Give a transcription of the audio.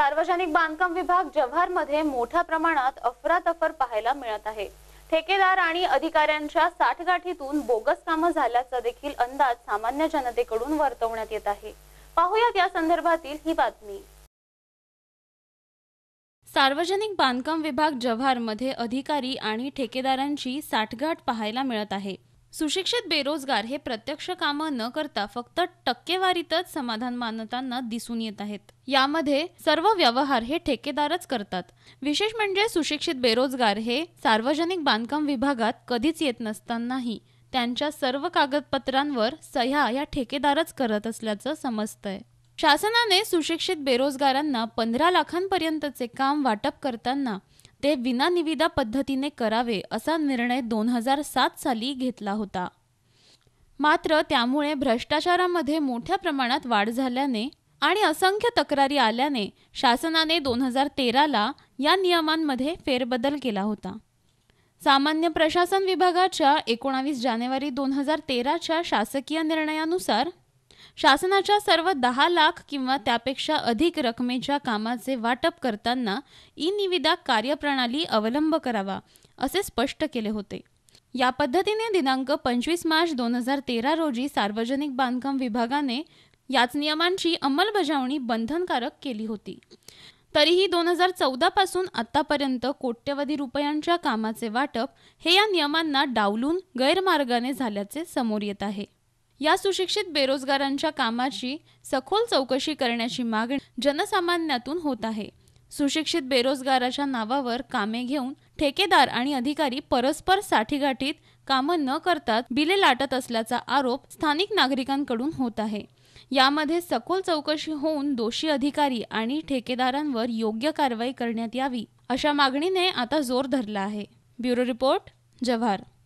सार्वजनिक बांधकाम विभाग जव्हारमध्ये मोठ्या प्रमाणात अफरातफर पाहायला मिळत आहे ठेकेदार आणि अधिकाऱ्यांच्या साठगाठीतून बोगस कामं झाल्याचा देखील अंदाज सामान्य जनतेकडून वर्तवण्यात येत आहे पाहूयात या संदर्भातील ही बातमी सार्वजनिक बांधकाम विभाग जव्हारमध्ये अधिकारी आणि ठेकेदारांची साठगाठ पाहायला मिळत आहे सुशिक्षित बेरोजगार हे प्रत्यक्ष काम न करता फक्त टक्केवारीतच समाधान मानताना दिसून येत आहेत यामध्ये सर्व व्यवहार हे ठेकेदारच करतात विशेष म्हणजे सुशिक्षित बेरोजगार हे सार्वजनिक बांधकाम विभागात कधीच येत नसतानाही त्यांच्या सर्व कागदपत्रांवर सह्या या ठेकेदारच करत असल्याचं समजतंय शासनाने सुशिक्षित बेरोजगारांना पंधरा लाखांपर्यंतचे काम वाटप करताना ते विनानिविदा पद्धतीने करावे असा निर्णय दोन हजार सात साली घेतला होता मात्र त्यामुळे भ्रष्टाचारामध्ये मोठ्या प्रमाणात वाढ झाल्याने आणि असंख्य तक्रारी आल्याने शासनाने दोन हजार तेराला या नियमांमध्ये फेरबदल केला होता सामान्य प्रशासन विभागाच्या एकोणावीस जानेवारी दोन हजार तेराच्या शासकीय निर्णयानुसार शासनाच्या सर्व दहा लाख किंवा त्यापेक्षा अधिक रकमेच्या कामाचे वाटप करताना ई निविदा कार्यप्रणाली अवलंब करावा असे स्पष्ट केले होते या पद्धतीने दिनांक पंचवीस मार्च दोन हजार तेरा रोजी सार्वजनिक बांधकाम विभागाने याच नियमांची अंमलबजावणी बंधनकारक केली होती तरीही दोन हजार चौदापासून आतापर्यंत कोट्यवधी रुपयांच्या कामाचे वाटप हे या नियमांना डावलून गैरमार्गाने झाल्याचे समोर येत आहे या सुशिक्षित बेरोजगारांच्या कामाची सखोल चौकशी करण्याची मागणी जनसामान्यातून होत आहे सुशिक्षित बेरोजगाराच्या नावावर कामे घेऊन ठेकेदार आणि अधिकारी परस्पर साठीगाठीत कामं न करतात बिले लाटत असल्याचा आरोप स्थानिक नागरिकांकडून होत आहे यामध्ये सखोल चौकशी होऊन दोषी अधिकारी आणि ठेकेदारांवर योग्य कारवाई करण्यात यावी अशा मागणीने आता जोर धरला आहे ब्युरो रिपोर्ट जव्हार